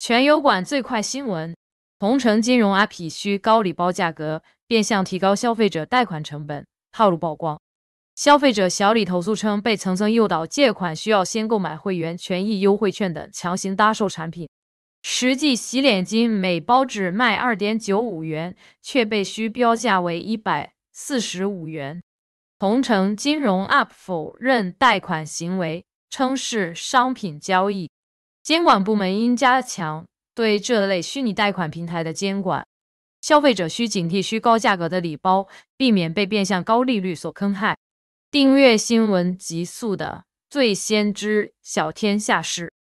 全油管最快新闻：同城金融 App 需高礼包价格，变相提高消费者贷款成本，套路曝光。消费者小李投诉称，被层层诱导借款，需要先购买会员权益优惠券等，强行搭售产品。实际洗脸巾每包只卖二点九五元，却被虚标价为一百四十五元。同城金融 App 否认贷款行为，称是商品交易。监管部门应加强对这类虚拟贷款平台的监管。消费者需警惕虚高价格的礼包，避免被变相高利率所坑害。订阅新闻，极速的最先知晓天下事。